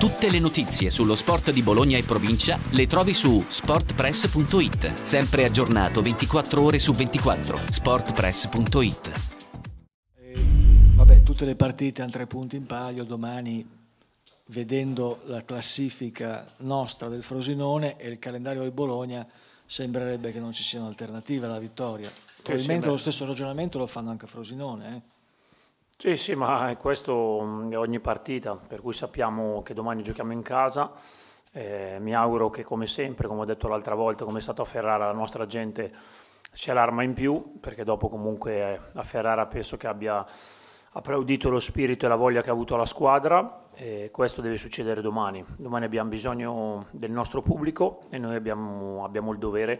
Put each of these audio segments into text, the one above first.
Tutte le notizie sullo sport di Bologna e provincia le trovi su sportpress.it, sempre aggiornato 24 ore su 24, sportpress.it. Eh, vabbè, tutte le partite hanno tre punti in palio, domani vedendo la classifica nostra del Frosinone e il calendario di Bologna sembrerebbe che non ci siano alternative alla vittoria. Eh Probabilmente lo stesso ragionamento lo fanno anche a Frosinone. Eh. Sì, sì, ma questo mm, è ogni partita, per cui sappiamo che domani giochiamo in casa. Eh, mi auguro che come sempre, come ho detto l'altra volta, come è stato a Ferrara, la nostra gente sia l'arma in più, perché dopo comunque eh, a Ferrara penso che abbia applaudito lo spirito e la voglia che ha avuto la squadra e questo deve succedere domani. Domani abbiamo bisogno del nostro pubblico e noi abbiamo, abbiamo il dovere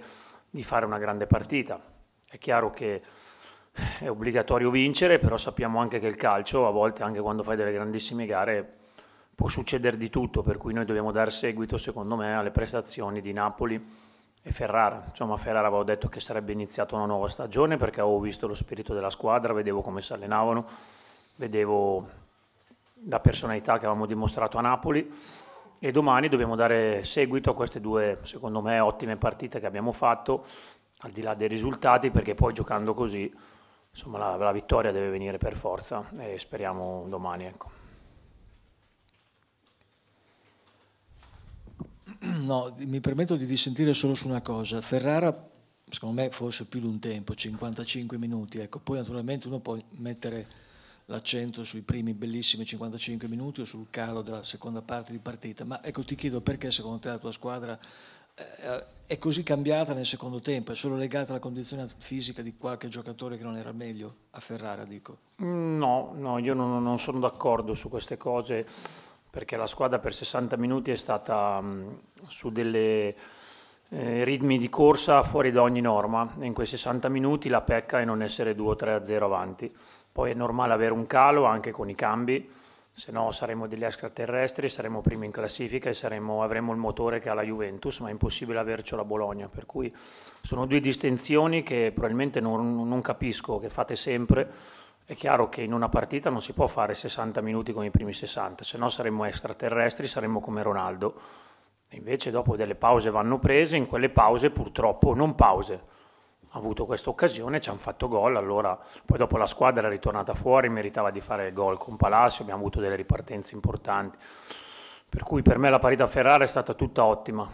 di fare una grande partita. È chiaro che è obbligatorio vincere, però sappiamo anche che il calcio, a volte anche quando fai delle grandissime gare, può succedere di tutto, per cui noi dobbiamo dare seguito, secondo me, alle prestazioni di Napoli e Ferrara. Insomma, a Ferrara avevo detto che sarebbe iniziata una nuova stagione perché avevo visto lo spirito della squadra, vedevo come si allenavano, vedevo la personalità che avevamo dimostrato a Napoli e domani dobbiamo dare seguito a queste due, secondo me, ottime partite che abbiamo fatto, al di là dei risultati, perché poi giocando così insomma, la, la, vittoria deve venire per forza e speriamo domani. Ecco. No, mi permetto di dissentire solo su una cosa. Ferrara, secondo me, forse più di un tempo, 55 minuti. Ecco. Poi naturalmente uno può mettere l'accento sui primi bellissimi 55 minuti o sul calo della seconda parte di partita, ma ecco ti chiedo perché secondo te la tua squadra eh, eh, è così cambiata nel secondo tempo? È solo legata alla condizione fisica di qualche giocatore che non era meglio? A Ferrara dico. Mm, no, no io non, non sono d'accordo su queste cose perché la squadra per 60 minuti è stata mm, su delle eh, ritmi di corsa fuori da ogni norma. In quei 60 minuti la pecca è non essere 2-3-0 avanti. Poi è normale avere un calo anche con i cambi se no saremo degli extraterrestri, saremo primi in classifica e saremo, avremo il motore che ha la Juventus, ma è impossibile avercelo a Bologna, per cui sono due distinzioni che probabilmente non, non capisco, che fate sempre, è chiaro che in una partita non si può fare 60 minuti come i primi 60, se no saremmo extraterrestri, saremmo come Ronaldo, e invece dopo delle pause vanno prese, in quelle pause purtroppo non pause, avuto questa occasione, ci hanno fatto gol, allora poi dopo la squadra era ritornata fuori, meritava di fare gol con Palacio, abbiamo avuto delle ripartenze importanti, per cui per me la partita a Ferrara è stata tutta ottima.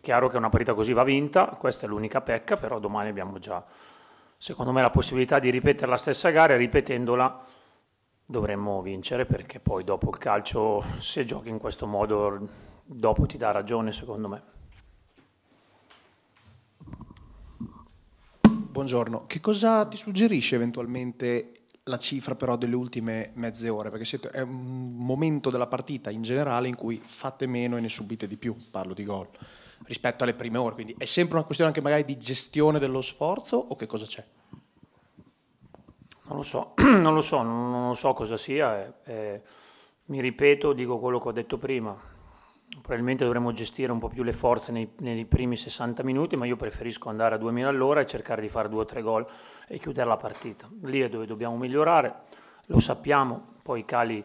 chiaro che una partita così va vinta, questa è l'unica pecca, però domani abbiamo già, secondo me, la possibilità di ripetere la stessa gara e ripetendola dovremmo vincere perché poi dopo il calcio, se giochi in questo modo, dopo ti dà ragione secondo me. Buongiorno, che cosa ti suggerisce eventualmente la cifra però delle ultime mezze ore? Perché siete, è un momento della partita in generale in cui fate meno e ne subite di più, parlo di gol, rispetto alle prime ore, quindi è sempre una questione anche magari di gestione dello sforzo o che cosa c'è? Non lo so, non lo so, non, lo so cosa sia, eh, eh, mi ripeto, dico quello che ho detto prima, probabilmente dovremmo gestire un po' più le forze nei, nei, primi 60 minuti, ma io preferisco andare a 2000 all'ora e cercare di fare 2-3 gol e chiudere la partita. Lì è dove dobbiamo migliorare, lo sappiamo, poi i cali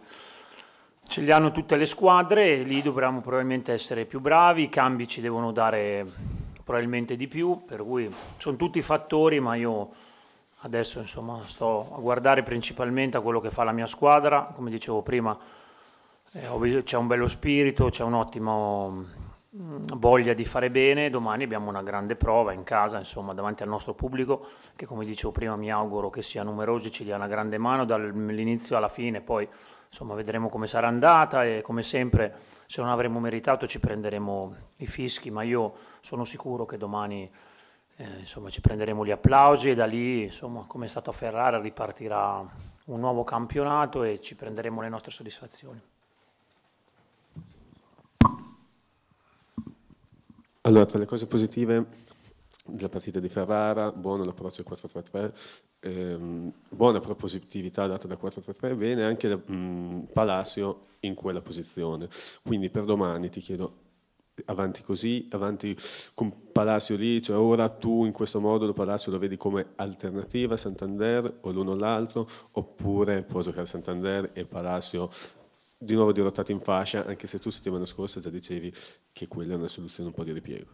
ce li hanno tutte le squadre e lì dovremmo probabilmente essere più bravi, i cambi ci devono dare probabilmente di più, per cui sono tutti fattori, ma io adesso insomma sto a guardare principalmente a quello che fa la mia squadra, come dicevo prima eh, c'è un bello spirito, c'è un'ottima mm, voglia di fare bene, domani abbiamo una grande prova in casa, insomma, davanti al nostro pubblico, che come dicevo prima mi auguro che sia numeroso e ci dia una grande mano dall'inizio alla fine, poi insomma vedremo come sarà andata e come sempre se non avremo meritato ci prenderemo i fischi, ma io sono sicuro che domani eh, insomma, ci prenderemo gli applausi e da lì, insomma, come è stato a Ferrara, ripartirà un nuovo campionato e ci prenderemo le nostre soddisfazioni. Allora, tra le cose positive della partita di Ferrara, buono l'approccio 4-3-3, ehm, buona propositività data da 4-3-3, bene anche da, mh, Palacio in quella posizione. Quindi per domani ti chiedo avanti così, avanti con Palacio lì, cioè ora tu in questo modo lo Palacio lo vedi come alternativa a Santander o l'uno o l'altro, oppure può giocare Santander e Palacio di nuovo dirottati in fascia, anche se tu settimana scorsa già dicevi che quella è una soluzione un po' di ripiego.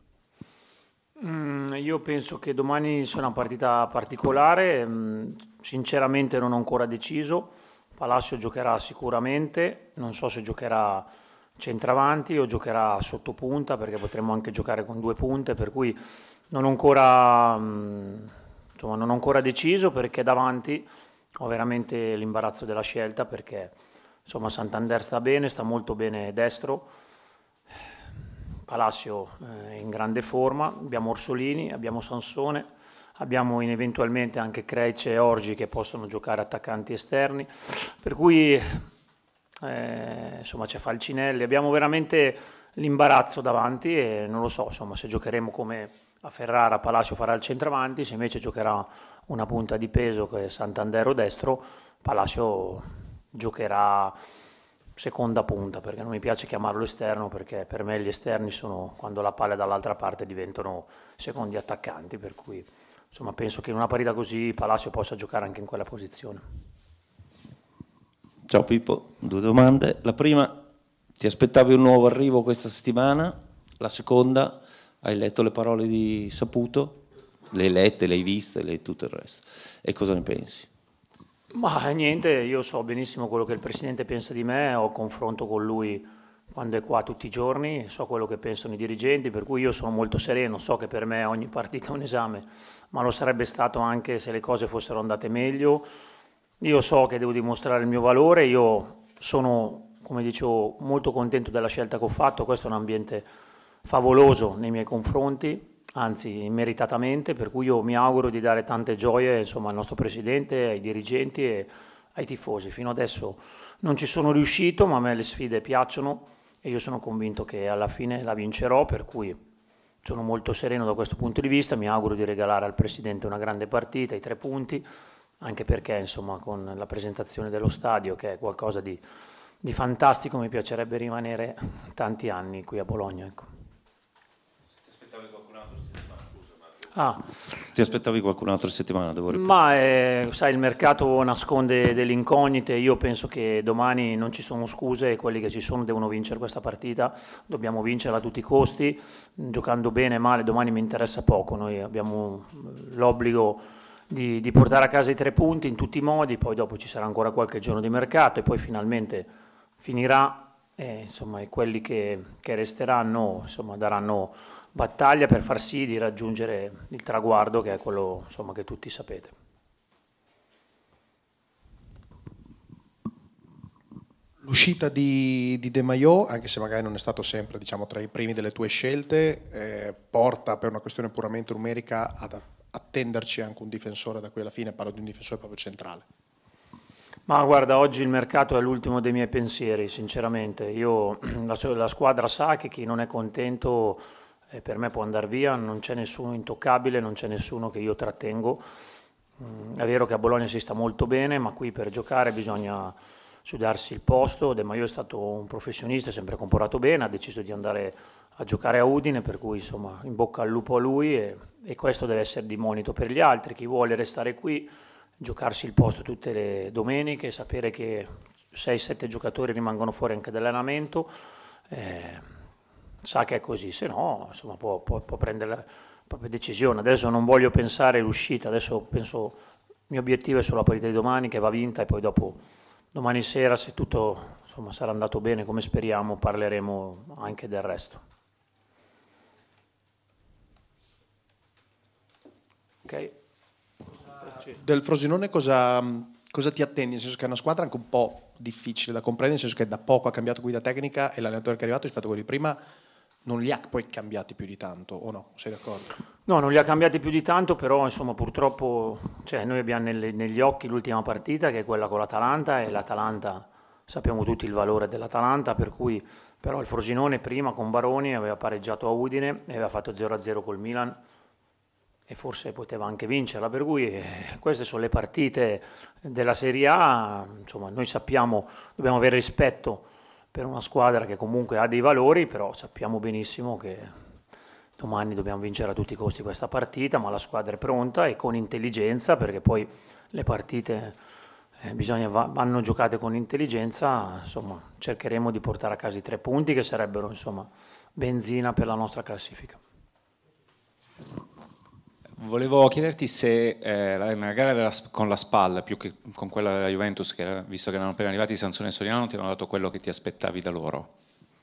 Mm, io penso che domani sia una partita particolare, mm, sinceramente non ho ancora deciso, Palacio giocherà sicuramente, non so se giocherà centravanti o giocherà sotto punta perché potremmo anche giocare con due punte, per cui non ho ancora, mm, insomma, non ho ancora deciso perché davanti ho veramente l'imbarazzo della scelta perché Insomma, Santander sta bene, sta molto bene destro. Palacio eh, in grande forma, abbiamo Orsolini, abbiamo Sansone, abbiamo eventualmente anche Creice e Orgi che possono giocare attaccanti esterni. Per cui eh, insomma c'è Falcinelli, abbiamo veramente l'imbarazzo davanti e non lo so, insomma, se giocheremo come a Ferrara Palacio farà il centravanti, se invece giocherà una punta di peso che è Santander o destro, Palacio giocherà seconda punta, perché non mi piace chiamarlo esterno, perché per me gli esterni sono quando la palla è dall'altra parte diventano secondi attaccanti, per cui insomma, penso che in una partita così Palacio possa giocare anche in quella posizione. Ciao Pippo, due domande. La prima, ti aspettavi un nuovo arrivo questa settimana? La seconda, hai letto le parole di Saputo? Le hai lette, le hai viste, le hai tutto il resto. E cosa ne pensi? Ma niente, io so benissimo quello che il Presidente pensa di me, ho confronto con lui quando è qua tutti i giorni, so quello che pensano i dirigenti, per cui io sono molto sereno, so che per me ogni partita è un esame, ma lo sarebbe stato anche se le cose fossero andate meglio. Io so che devo dimostrare il mio valore, io sono, come dicevo, molto contento della scelta che ho fatto, questo è un ambiente favoloso nei miei confronti, anzi meritatamente, per cui io mi auguro di dare tante gioie insomma, al nostro Presidente, ai dirigenti e ai tifosi. Fino adesso non ci sono riuscito, ma a me le sfide piacciono e io sono convinto che alla fine la vincerò, per cui sono molto sereno da questo punto di vista, mi auguro di regalare al Presidente una grande partita, i tre punti, anche perché insomma, con la presentazione dello stadio, che è qualcosa di, di fantastico, mi piacerebbe rimanere tanti anni qui a Bologna. Ecco. Ah. Ti aspettavi qualcun altro settimana? Devo Ma eh, sai, il mercato nasconde delle incognite. Io penso che domani non ci sono scuse e quelli che ci sono devono vincere questa partita. Dobbiamo vincerla a tutti i costi. Giocando bene e male, domani mi interessa poco. Noi abbiamo eh, l'obbligo di, di portare a casa i tre punti in tutti i modi. Poi dopo ci sarà ancora qualche giorno di mercato e poi finalmente finirà. E, insomma, e quelli che, che resteranno insomma, daranno battaglia per far sì di raggiungere il traguardo che è quello insomma, che tutti sapete. L'uscita di, di, De Maio, anche se magari non è stato sempre diciamo, tra i primi delle tue scelte, eh, porta per una questione puramente numerica ad attenderci anche un difensore da qui alla fine, parlo di un difensore proprio centrale. Ma guarda, oggi il mercato è l'ultimo dei miei pensieri, sinceramente. Io, la, la squadra sa che chi non è contento e per me può andare via, non c'è nessuno intoccabile, non c'è nessuno che io trattengo. Mm, è vero che a Bologna si sta molto bene, ma qui per giocare bisogna sudarsi il posto. De Maio è stato un professionista, sempre comportato bene, ha deciso di andare a giocare a Udine, per cui insomma in bocca al lupo a lui e, e questo deve essere di monito per gli altri. Chi vuole restare qui, giocarsi il posto tutte le domeniche, sapere che 6-7 giocatori rimangono fuori anche dall'allenamento. Eh, sa che è così, se no insomma, può, può, può prendere la propria decisione. Adesso non voglio pensare all'uscita, adesso penso il mio obiettivo è solo la partita di domani che va vinta e poi dopo domani sera se tutto insomma, sarà andato bene come speriamo parleremo anche del resto. Okay. Del Frosinone cosa, cosa ti attendi? Nel senso che è una squadra anche un po' difficile da comprendere, nel senso che da poco ha cambiato guida tecnica e l'allenatore che è arrivato rispetto a quello di prima non li ha poi cambiati più di tanto, o no? Sei d'accordo? No, non li ha cambiati più di tanto, però insomma purtroppo cioè, noi abbiamo nelle, negli occhi l'ultima partita che è quella con l'Atalanta e l'Atalanta, sappiamo tutti il valore dell'Atalanta, per cui però il Frosinone prima con Baroni aveva pareggiato a Udine e aveva fatto 0-0 col Milan e forse poteva anche vincerla, per cui eh, queste sono le partite della Serie A, insomma noi sappiamo, dobbiamo avere rispetto per una squadra che comunque ha dei valori, però sappiamo benissimo che domani dobbiamo vincere a tutti i costi questa partita, ma la squadra è pronta e con intelligenza, perché poi le partite eh, bisogna, vanno giocate con intelligenza, insomma cercheremo di portare a casa i tre punti che sarebbero insomma, benzina per la nostra classifica. Volevo chiederti se eh, nella gara della, con la spalla, più che con quella della Juventus, che, visto che erano appena arrivati Sansone e Soriano, ti hanno dato quello che ti aspettavi da loro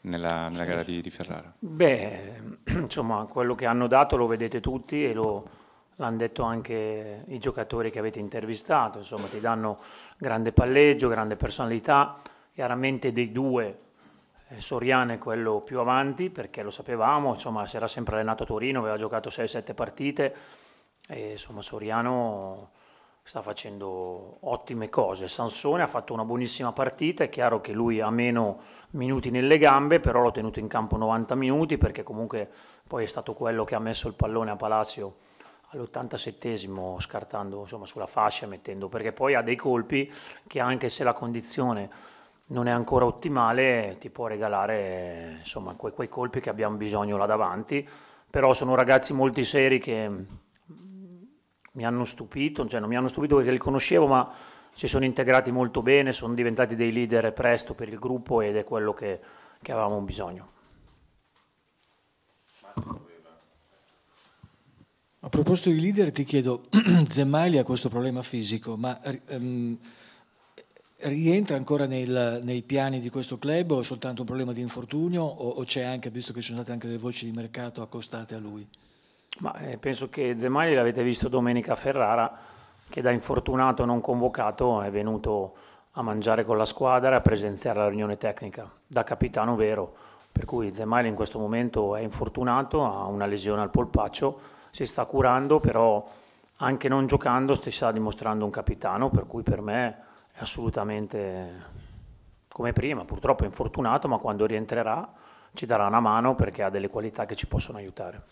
nella, nella gara di, di, Ferrara? Beh, insomma, quello che hanno dato lo vedete tutti e lo, l'hanno detto anche i giocatori che avete intervistato, insomma ti danno grande palleggio, grande personalità, chiaramente dei due eh, Soriano è quello più avanti perché lo sapevamo, insomma, si era sempre allenato a Torino, aveva giocato 6-7 partite e insomma Soriano sta facendo ottime cose. Sansone ha fatto una buonissima partita, è chiaro che lui ha meno minuti nelle gambe, però l'ho tenuto in campo 90 minuti perché comunque poi è stato quello che ha messo il pallone a Palazzo all'87 scartando insomma, sulla fascia mettendo perché poi ha dei colpi che anche se la condizione non è ancora ottimale, ti può regalare insomma, que quei colpi che abbiamo bisogno là davanti, però sono ragazzi molto seri che mm, mi hanno stupito, cioè non mi hanno stupito perché li conoscevo, ma si sono integrati molto bene, sono diventati dei leader presto per il gruppo ed è quello che, che avevamo bisogno. A proposito di leader ti chiedo, Zemmali ha questo problema fisico, ma... Um, rientra ancora nel, nei piani di questo club o è soltanto un problema di infortunio o, o c'è anche, visto che ci sono state anche delle voci di mercato accostate a lui? Ma, eh, penso che Zemali l'avete visto domenica a Ferrara, che da infortunato non convocato è venuto a mangiare con la squadra e a presenziare la riunione tecnica, da capitano vero. Per cui Zemali in questo momento è infortunato, ha una lesione al polpaccio, si sta curando, però anche non giocando si sta dimostrando un capitano, per cui per me è assolutamente come prima, purtroppo è infortunato, ma quando rientrerà ci darà una mano perché ha delle qualità che ci possono aiutare.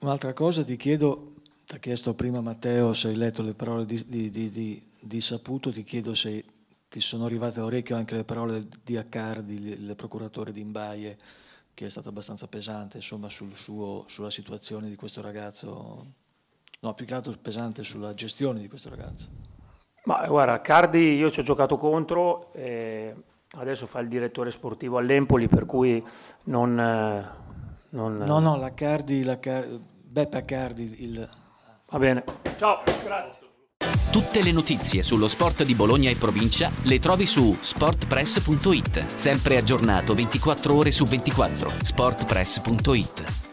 Un'altra cosa ti chiedo, ti ha chiesto prima Matteo se hai letto le parole di, di, di, di Saputo, ti chiedo se ti sono arrivate all'orecchio anche le parole di Accardi, il procuratore di Imbaie, che è stato abbastanza pesante insomma, sul suo, sulla situazione di questo ragazzo, no, più che altro pesante sulla gestione di questo ragazzo. Ma eh, guarda, Cardi io ci ho giocato contro, adesso fa il direttore sportivo all'Empoli, per cui non... Eh, non eh. no, no, la Cardi, la Cardi, Beppe Cardi, il... Va bene, ciao, grazie. Tutte le notizie sullo sport di Bologna e provincia le trovi su sportpress.it, sempre aggiornato 24 ore su 24, sportpress.it.